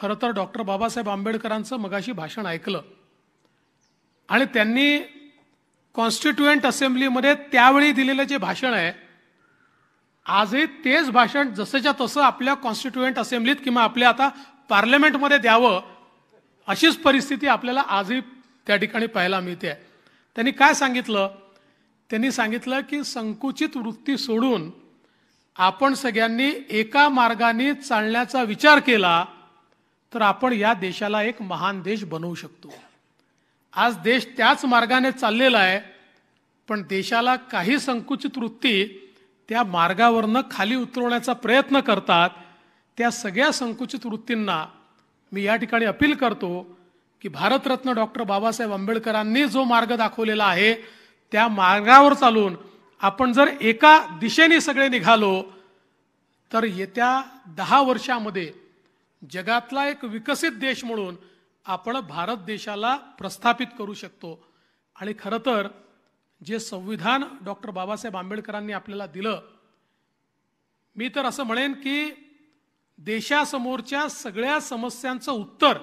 खरं तर डॉक्टर बाबासाहेब आंबेडकरांचं मगाशी भाषण ऐकलं आणि त्यांनी कॉन्स्टिट्युएंट असेंब्लीमध्ये त्यावेळी दिलेलं जे भाषण आहे आजही तेच भाषण जसंच्या तसं आपल्या कॉन्स्टिट्युएंट असेंब्लीत किंवा आपल्या आता पार्लमेंटमध्ये द्यावं अशीच परिस्थिती आपल्याला आजही त्या ठिकाणी पाहायला मिळते त्यांनी काय सांगितलं त्यांनी सांगितलं की संकुचित वृत्ती सोडून आपण सगळ्यांनी एका मार्गाने चालण्याचा विचार केला तर आपण या देशाला एक महान देश बनवू शकतो आज देश त्याच मार्गाने चाललेला आहे पण देशाला काही संकुचित वृत्ती त्या मार्गावरनं खाली उतरवण्याचा प्रयत्न करतात त्या सगळ्या संकुचित वृत्तींना मी या ठिकाणी अपील करतो की भारतरत्न डॉक्टर बाबासाहेब आंबेडकरांनी जो मार्ग दाखवलेला आहे त्या मार्गावर चालून आपण जर एका दिशेने सगळे निघालो तर येत्या दहा वर्षामध्ये जगातला एक विकसित देश म्हणून आपण भारत देशाला प्रस्थापित करू शकतो आणि खरं तर जे संविधान डॉक्टर बाबासाहेब आंबेडकरांनी आपल्याला दिलं मी तर असं म्हणेन की देशासमोरच्या सगळ्या समस्यांचं उत्तर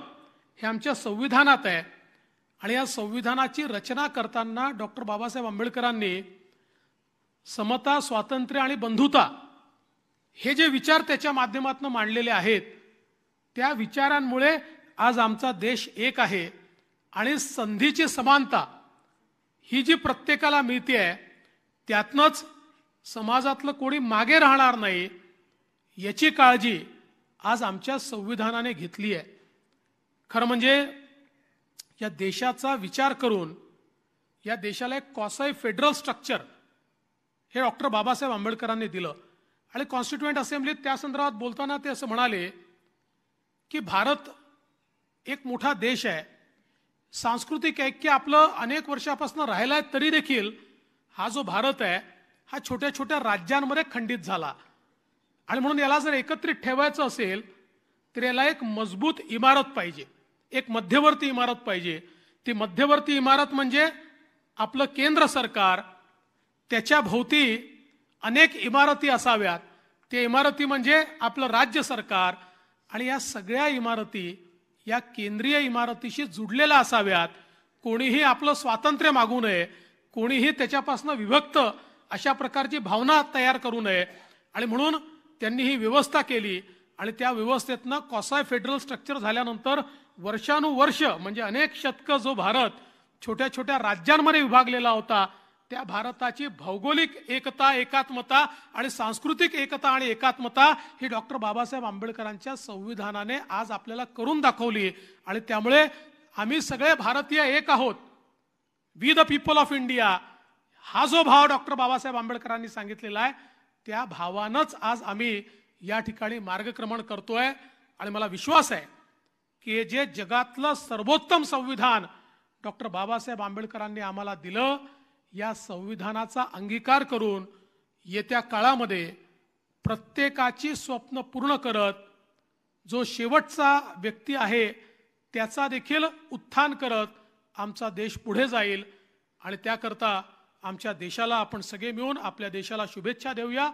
हे आमच्या संविधानात आहे आणि या संविधानाची रचना करताना डॉक्टर बाबासाहेब आंबेडकरांनी समता स्वातंत्र्य आणि बंधुता हे जे विचार त्याच्या माध्यमातून मांडलेले आहेत त्या विचारांमुळे आज आमचा देश एक आहे आणि संधीची समानता ही जी प्रत्येकाला मिळते आहे त्यातनंच समाजातलं कोणी मागे राहणार नाही याची काळजी आज आमच्या संविधानाने घेतली आहे खरं म्हणजे या देशाचा विचार करून या देशाला एक कॉसाई फेडरल स्ट्रक्चर हे डॉक्टर बाबासाहेब आंबेडकरांनी दिलं आणि कॉन्स्टिट्युएंट असेंब्लीत त्या संदर्भात बोलताना ते असं म्हणाले की भारत एक मोठा देश आहे सांस्कृतिक ऐक्य आपलं अनेक वर्षापासून राहिलं आहे तरी देखील हा जो भारत आहे हा छोट्या छोट्या राज्यांमध्ये खंडित झाला आणि म्हणून याला जर एकत्रित ठेवायचं असेल तर याला एक मजबूत इमारत पाहिजे एक मध्यवर्ती इमारत पाहिजे ती मध्यवर्ती इमारत म्हणजे आपलं केंद्र सरकार त्याच्या भोवती अनेक इमारती असाव्यात त्या इमारती म्हणजे आपलं राज्य सरकार आणि या सगळ्या इमारती या केंद्रीय इमारतीशी जुडलेल्या असाव्यात कोणीही आपलं स्वातंत्र्य मागू नये कोणीही त्याच्यापासून विभक्त अशा प्रकारची भावना तयार करू नये आणि म्हणून त्यांनी ही व्यवस्था केली आणि त्या व्यवस्थेतनं कॉसाय फेडरल स्ट्रक्चर झाल्यानंतर वर्षानुवर्ष म्हणजे अनेक शतकं जो भारत छोट्या छोट्या राज्यांमध्ये विभागलेला होता त्या भारताची भौगोलिक एकता एकात्मता आणि सांस्कृतिक एकता आणि एकात्मता ही डॉक्टर बाबासाहेब आंबेडकरांच्या संविधानाने आज आपल्याला करून दाखवली आणि त्यामुळे आम्ही सगळे भारतीय एक आहोत we the people of India हा जो भाव डॉक्टर बाबासाहेब आंबेडकरांनी सांगितलेला आहे त्या भावानंच आज आम्ही या ठिकाणी मार्गक्रमण करतोय आणि मला विश्वास आहे की जे जगातलं सर्वोत्तम संविधान डॉक्टर बाबासाहेब आंबेडकरांनी आम्हाला दिलं या संविधानाचा अंगीकार करून येत्या काळामध्ये प्रत्येकाची स्वप्न पूर्ण करत जो शेवटचा व्यक्ती आहे त्याचा देखील उत्थान करत आमचा देश पुढे जाईल आणि त्याकरता आमच्या देशाला आपण सगळे मिळून आपल्या देशाला शुभेच्छा देऊया